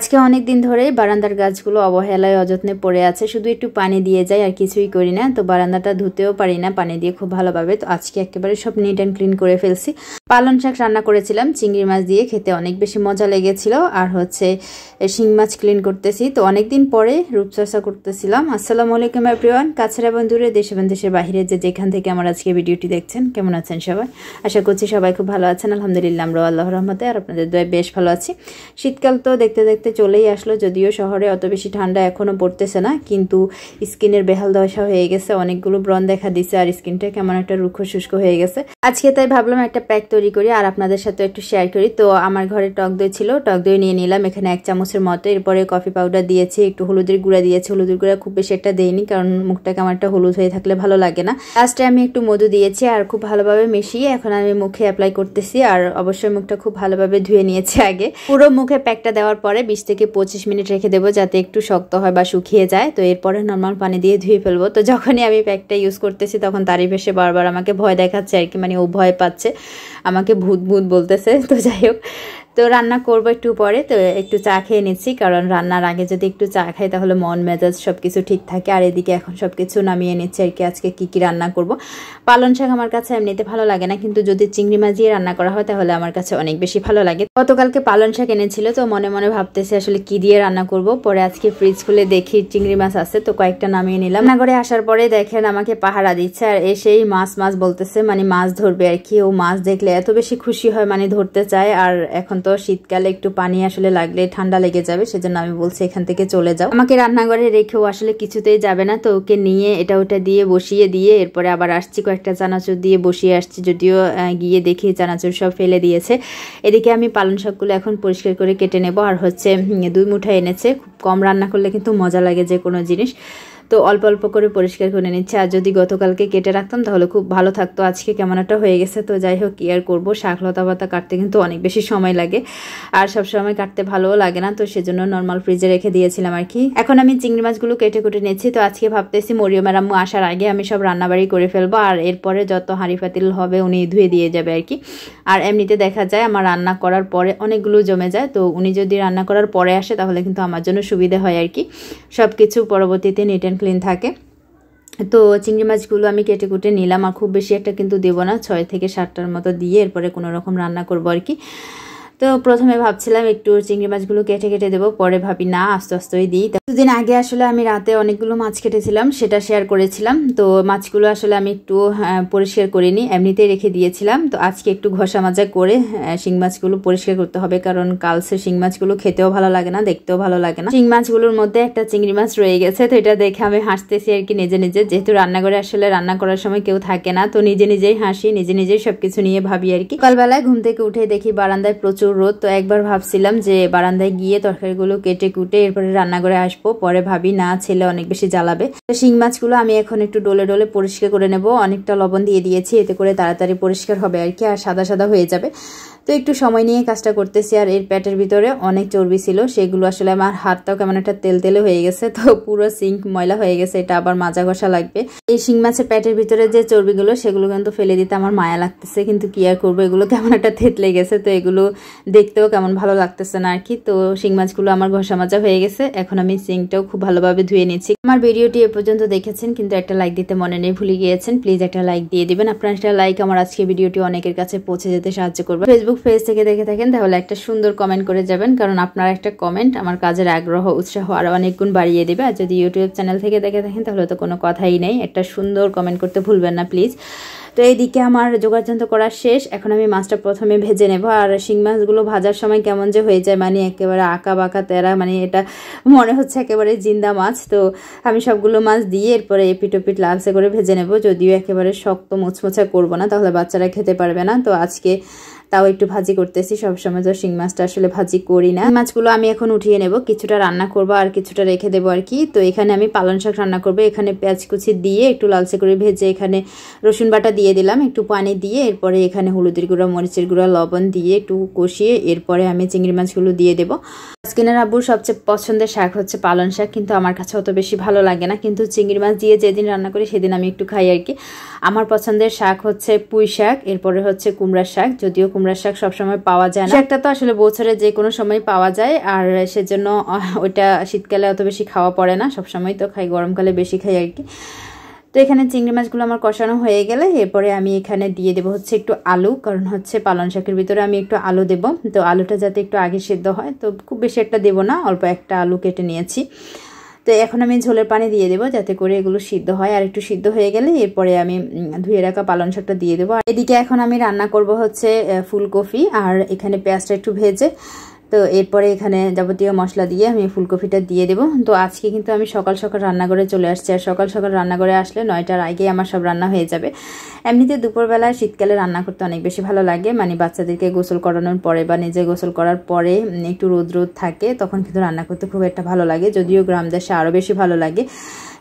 আজকে অনেক দিন ধরেই বারান্দার গাছগুলো অবহেলায় অযত্নে পড়ে আছে শুধু একটু পানি দিয়ে যায় আর কিছুই করি না তো বারান্দাটা ধুতেও পারি না পানি দিয়ে খুব ভালোভাবে তো আজকে একেবারে সব নিট অ্যান্ড ক্লিন করে ফেলছি পালন শাক রান্না করেছিলাম চিংড়ি মাছ দিয়ে খেতে অনেক বেশি মজা লেগেছিল আর হচ্ছে শিং মাছ ক্লিন করতেছি তো অনেক দিন পরে রূপচর্চা করতেছিলাম আসসালামু আলাইকুম এভরিওয়ান এবং বন্ধুরে দেশে এবং দেশের বাহিরে যে যেখান থেকে আমার আজকে ভিডিওটি দেখছেন কেমন আছেন সবাই আশা করছি সবাই খুব ভালো আছেন আলহামদুলিল্লাহ আমরা আল্লাহ রহমতে আর আপনাদের দয়ে বেশ ভালো আছি শীতকাল তো দেখতে দেখতে দেখতে চলেই আসলো যদিও শহরে অত বেশি ঠান্ডা এখনও পড়তেছে না কিন্তু স্কিনের বেহাল দশা হয়ে গেছে অনেকগুলো ব্রণ দেখা দিছে আর স্কিনটা কেমন একটা রুক্ষ শুষ্ক হয়ে গেছে আজকে তাই ভাবলাম একটা প্যাক তৈরি করি আর আপনাদের সাথে একটু শেয়ার করি তো আমার ঘরে টক দই ছিল টক দই নিয়ে নিলাম এখানে এক চামচের মতো এরপরে কফি পাউডার দিয়েছি একটু হলুদের গুঁড়া দিয়েছি হলুদের গুঁড়া খুব বেশি একটা দেয়নি কারণ মুখটাকে একটা হলুদ হয়ে থাকলে ভালো লাগে না লাস্টে আমি একটু মধু দিয়েছি আর খুব ভালোভাবে মিশিয়ে এখন আমি মুখে অ্যাপ্লাই করতেছি আর অবশ্যই মুখটা খুব ভালোভাবে ধুয়ে নিয়েছি আগে পুরো মুখে প্যাকটা দেওয়ার পরে বিশ থেকে পঁচিশ মিনিট রেখে দেবো যাতে একটু শক্ত হয় বা শুকিয়ে যায় তো এরপরে নর্মাল পানি দিয়ে ধুয়ে ফেলবো তো যখনই আমি প্যাকটা ইউজ করতেছি তখন তারই বেশে বারবার আমাকে ভয় দেখাচ্ছে আর কি মানে ও ভয় পাচ্ছে আমাকে ভূত ভূত বলতেছে তো যাই হোক তো রান্না করবো একটু পরে তো একটু চা খেয়ে নিচ্ছি কারণ রান্নার আগে যদি একটু চা খাই তাহলে মন মেজাজ সব কিছু ঠিক থাকে আর এদিকে এখন সব কিছু নামিয়ে নিচ্ছি আর কি আজকে কী কী রান্না করব পালন শাক আমার কাছে এমনিতে ভালো লাগে না কিন্তু যদি চিংড়ি মাছ দিয়ে রান্না করা হয় তাহলে আমার কাছে অনেক বেশি ভালো লাগে গতকালকে পালন শাক এনেছিল তো মনে মনে ভাবতেছি আসলে কি দিয়ে রান্না করব পরে আজকে ফ্রিজ খুলে দেখি চিংড়ি মাছ আছে তো কয়েকটা নামিয়ে নিলাম রান্নাঘরে আসার পরে দেখেন আমাকে পাহারা দিচ্ছে আর এসেই মাছ মাছ বলতেছে মানে মাছ ধরবে আর কি ও মাছ দেখলে এত বেশি খুশি হয় মানে ধরতে চায় আর এখন তো শীতকালে একটু পানি আসলে লাগলে ঠান্ডা লেগে যাবে সেজন্য আমি বলছি এখান থেকে চলে যাও আমাকে রান্নাঘরে রেখেও আসলে কিছুতেই যাবে না তো ওকে নিয়ে এটা ওটা দিয়ে বসিয়ে দিয়ে এরপরে আবার আসছি কয়েকটা চানাচুর দিয়ে বসিয়ে আসছি যদিও গিয়ে দেখি চানাচুর সব ফেলে দিয়েছে এদিকে আমি পালন শাকগুলো এখন পরিষ্কার করে কেটে নেব আর হচ্ছে দুই মুঠা এনেছে খুব কম রান্না করলে কিন্তু মজা লাগে যে কোনো জিনিস তো অল্প অল্প করে পরিষ্কার করে নিচ্ছে আর যদি গতকালকে কেটে রাখতাম তাহলে খুব ভালো থাকতো আজকে কেমন একটা হয়ে গেছে তো যাই হোক কেয়ার করবো শাক লতা পাতা কাটতে কিন্তু অনেক বেশি সময় লাগে আর সব সময় কাটতে ভালোও লাগে না তো সেজন্য নর্মাল ফ্রিজে রেখে দিয়েছিলাম আর কি এখন আমি চিংড়ি মাছগুলো কেটে কুটে নিচ্ছি তো আজকে ভাবতেছি মরিয়মের আম্মু আসার আগে আমি সব রান্নাবাড়ি করে ফেলবো আর এরপরে যত হাঁড়ি ফাতিল হবে উনি ধুয়ে দিয়ে যাবে আর কি আর এমনিতে দেখা যায় আমার রান্না করার পরে অনেকগুলো জমে যায় তো উনি যদি রান্না করার পরে আসে তাহলে কিন্তু আমার জন্য সুবিধা হয় আর কি সব কিছু পরবর্তীতে নিট ক্লিন থাকে তো চিংড়ি মাছগুলো আমি কেটে কুটে নিলাম আর খুব বেশি একটা কিন্তু দেবো না ছয় থেকে সাতটার মতো দিয়ে এরপরে কোনো রকম রান্না করবো আর কি তো প্রথমে ভাবছিলাম একটু চিংড়ি মাছগুলো কেটে কেটে দেবো পরে ভাবি না আস্তে আস্তেই দিই দুদিন আগে আসলে আমি রাতে অনেকগুলো মাছ কেটেছিলাম সেটা শেয়ার করেছিলাম তো মাছগুলো আসলে আমি একটু হ্যাঁ, পরিষ্কার করিনি এমনিতেই রেখে দিয়েছিলাম তো আজকে একটু ঘষা মাজা করে হ্যাঁ, শিং মাছগুলো পরিষ্কার করতে হবে কারণ কালসে শিং মাছগুলো খেতেও ভালো লাগে না দেখতেও ভালো লাগে না শিং মাছগুলোর মধ্যে একটা চিংড়ি মাছ রয়ে গেছে তো এটা দেখে আমি হাসতেছি আর কি নিজে নিজে যেহেতু রান্নাঘরে আসলে রান্না করার সময় কেউ থাকে না তো নিজে নিজেই হাসি নিজে নিজেই সবকিছু নিয়ে ভাবি আর কি সকালবেলায় ঘুম থেকে উঠে দেখি বারান্দায় প্রচুর প্রচুর রোদ তো একবার ভাবছিলাম যে বারান্দায় গিয়ে তরকারিগুলো কেটে কুটে এরপরে রান্না করে আসবো পরে ভাবি না ছেলে অনেক বেশি জ্বালাবে তো শিং মাছগুলো আমি এখন একটু ডোলে ডোলে পরিষ্কার করে নেব অনেকটা লবণ দিয়ে দিয়েছি এতে করে তাড়াতাড়ি পরিষ্কার হবে আর কি আর সাদা সাদা হয়ে যাবে তো একটু সময় নিয়ে কাজটা করতেছি আর এর প্যাটের ভিতরে অনেক চর্বি ছিল সেগুলো আসলে আমার হাতটাও কেমন একটা তেল তেলে হয়ে গেছে তো পুরো সিঙ্ক ময়লা হয়ে গেছে এটা আবার মাজা ঘষা লাগবে এই শিং মাছের প্যাটের ভিতরে যে চর্বিগুলো সেগুলো কিন্তু ফেলে দিতে আমার মায়া লাগতেছে কিন্তু কি আর করবো এগুলো কেমন একটা থেতলে গেছে তো এগুলো দেখতেও কেমন ভালো লাগতেছে না আর কি তো শিং মাছগুলো আমার ঘষা মাজা হয়ে গেছে এখন আমি সিঙ্কটাও খুব ভালোভাবে ধুয়ে নিচ্ছি আমার ভিডিওটি এ পর্যন্ত দেখেছেন কিন্তু একটা লাইক দিতে মনে নেই ভুলে গিয়েছেন প্লিজ একটা লাইক দিয়ে দিবেন আপনার একটা লাইক আমার আজকে ভিডিওটি অনেকের কাছে পৌঁছে যেতে সাহায্য করবে ফেসবুক ফেসবুক পেজ থেকে দেখে থাকেন তাহলে একটা সুন্দর কমেন্ট করে যাবেন কারণ আপনার একটা কমেন্ট আমার কাজের আগ্রহ উৎসাহ আরও অনেক গুণ বাড়িয়ে দেবে আর যদি ইউটিউব চ্যানেল থেকে দেখে থাকেন তাহলে তো কোনো কথাই নেই একটা সুন্দর কমেন্ট করতে ভুলবেন না প্লিজ তো এইদিকে আমার যোগাযন্ত্র করা শেষ এখন আমি মাছটা প্রথমে ভেজে নেব আর শিং মাছগুলো ভাজার সময় কেমন যে হয়ে যায় মানে একেবারে আঁকা বাঁকা তেরা মানে এটা মনে হচ্ছে একেবারে জিন্দা মাছ তো আমি সবগুলো মাছ দিয়ে এরপরে এপিটোপিট লালসে করে ভেজে নেব যদিও একেবারে শক্ত মুছমুছা করব না তাহলে বাচ্চারা খেতে পারবে না তো আজকে তাও একটু ভাজি করতেছি সবসময় তো শিং মাছটা আসলে ভাজি করি না মাছগুলো আমি এখন উঠিয়ে নেব কিছুটা রান্না করব আর কিছুটা রেখে দেবো আর কি তো এখানে আমি পালন শাক রান্না করবো এখানে পেঁয়াজ কুচি দিয়ে একটু লালচে করে ভেজে এখানে রসুন বাটা দিয়ে দিলাম একটু পানি দিয়ে এরপরে এখানে হলুদের গুঁড়া মরিচের গুঁড়া লবণ দিয়ে একটু কষিয়ে এরপরে আমি চিংড়ি মাছগুলো দিয়ে দেবো আজকিনের আব্বুর সবচেয়ে পছন্দের শাক হচ্ছে পালন শাক কিন্তু আমার কাছে অত বেশি ভালো লাগে না কিন্তু চিংড়ি মাছ দিয়ে যেদিন রান্না করি সেদিন আমি একটু খাই আর কি আমার পছন্দের শাক হচ্ছে পুঁই শাক এরপরে হচ্ছে কুমড়ার শাক যদিও কুমড়া শাক সবসময় পাওয়া যায় না শাকটা তো আসলে বছরে যে কোনো সময় পাওয়া যায় আর সেজন্য ওইটা শীতকালে অত বেশি খাওয়া পড়ে না সবসময় তো খাই গরমকালে বেশি খাই আর কি তো এখানে চিংড়ি মাছগুলো আমার কষানো হয়ে গেলে এরপরে আমি এখানে দিয়ে দেবো হচ্ছে একটু আলু কারণ হচ্ছে পালন শাকের ভিতরে আমি একটু আলু দেব তো আলুটা যাতে একটু আগে সেদ্ধ হয় তো খুব বেশি একটা দেবো না অল্প একটা আলু কেটে নিয়েছি তো এখন আমি ঝোলের পানি দিয়ে দেবো যাতে করে এগুলো সিদ্ধ হয় আর একটু সিদ্ধ হয়ে গেলে এরপরে আমি ধুয়ে রাখা পালন শাকটা দিয়ে দেবো এদিকে এখন আমি রান্না করব হচ্ছে ফুলকপি আর এখানে পেঁয়াজটা একটু ভেজে তো এরপরে এখানে যাবতীয় মশলা দিয়ে আমি ফুলকপিটা দিয়ে দেবো তো আজকে কিন্তু আমি সকাল সকাল রান্নাঘরে চলে আসছি আর সকাল সকাল রান্নাঘরে আসলে নয়টার আগেই আমার সব রান্না হয়ে যাবে এমনিতে দুপুরবেলা শীতকালে রান্না করতে অনেক বেশি ভালো লাগে মানে বাচ্চাদেরকে গোসল করানোর পরে বা নিজে গোসল করার পরে একটু রোদ রোদ থাকে তখন কিন্তু রান্না করতে খুব একটা ভালো লাগে যদিও গ্রাম দেশে আরও বেশি ভালো লাগে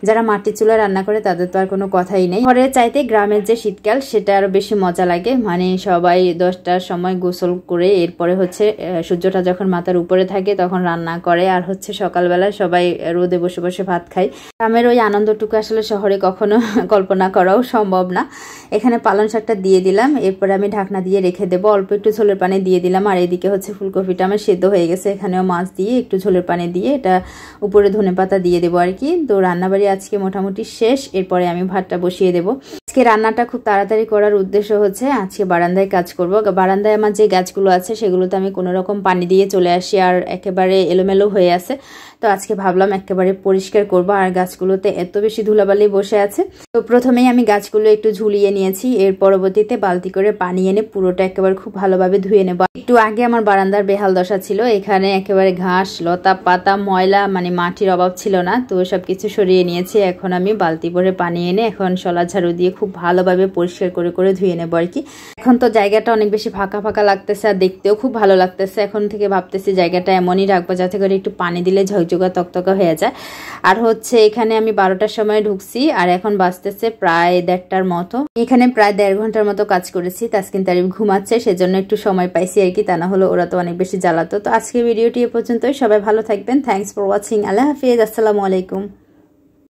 যারা মাটির চুলা রান্না করে তাদের তো আর কোনো কথাই নেই ঘরের চাইতে গ্রামের যে শীতকাল সেটা আরও বেশি মজা লাগে মানে সবাই দশটার সময় গোসল করে এরপরে হচ্ছে সূর্যটা যখন মাথার উপরে থাকে তখন রান্না করে আর হচ্ছে সকালবেলা সবাই রোদে বসে বসে ভাত খায় গ্রামের ওই আনন্দটুকু আসলে শহরে কখনো কল্পনা করাও সম্ভব না এখানে পালন শাকটা দিয়ে দিলাম এরপরে আমি ঢাকনা দিয়ে রেখে দেবো অল্প একটু ঝোলের পানি দিয়ে দিলাম আর এদিকে হচ্ছে ফুলকপিটা আমার সেদ্ধ হয়ে গেছে এখানেও মাছ দিয়ে একটু ঝোলের পানি দিয়ে এটা উপরে ধনে পাতা দিয়ে দেবো আর কি তো রান্নাবাড়ি তরকারি আজকে মোটামুটি শেষ এরপরে আমি ভাতটা বসিয়ে দেব আজকে রান্নাটা খুব তাড়াতাড়ি করার উদ্দেশ্য হচ্ছে আজকে বারান্দায় কাজ করব বারান্দায় আমার যে গাছগুলো আছে সেগুলোতে আমি কোনো রকম পানি দিয়ে চলে আসি আর একেবারে এলোমেলো হয়ে আছে তো আজকে ভাবলাম একেবারে পরিষ্কার করব আর গাছগুলোতে এত বেশি ধুলাবালি বসে আছে তো প্রথমেই আমি গাছগুলো একটু ঝুলিয়ে নিয়েছি এর পরবর্তীতে বালতি করে পানি এনে পুরোটা একেবারে খুব ভালোভাবে ধুয়ে নেব একটু আগে আমার বারান্দার বেহাল দশা ছিল এখানে একেবারে ঘাস লতা পাতা ময়লা মানে মাটির অভাব ছিল না তো সব কিছু সরিয়ে নিয়ে নিয়েছি এখন আমি বালতি ভরে পানি এনে এখন সলা ঝাড়ু দিয়ে খুব ভালোভাবে পরিষ্কার করে করে ধুয়ে নেবো আর কি এখন তো জায়গাটা অনেক বেশি ফাঁকা ফাঁকা লাগতেছে আর দেখতেও খুব ভালো লাগতেছে এখন থেকে ভাবতেছি জায়গাটা এমনই রাখবো যাতে করে একটু পানি দিলে ঝকঝকা তকতকা হয়ে যায় আর হচ্ছে এখানে আমি বারোটার সময় ঢুকছি আর এখন বাঁচতেছে প্রায় দেড়টার মতো এখানে প্রায় দেড় ঘন্টার মতো কাজ করেছি তাসকিন তারিফ ঘুমাচ্ছে সেজন্য একটু সময় পাইছি আর কি তা না হলো ওরা তো অনেক বেশি জ্বালাতো তো আজকে ভিডিওটি এ পর্যন্তই সবাই ভালো থাকবেন থ্যাংকস ফর ওয়াচিং আল্লাহ হাফিজ আসসালামু আলাইকুম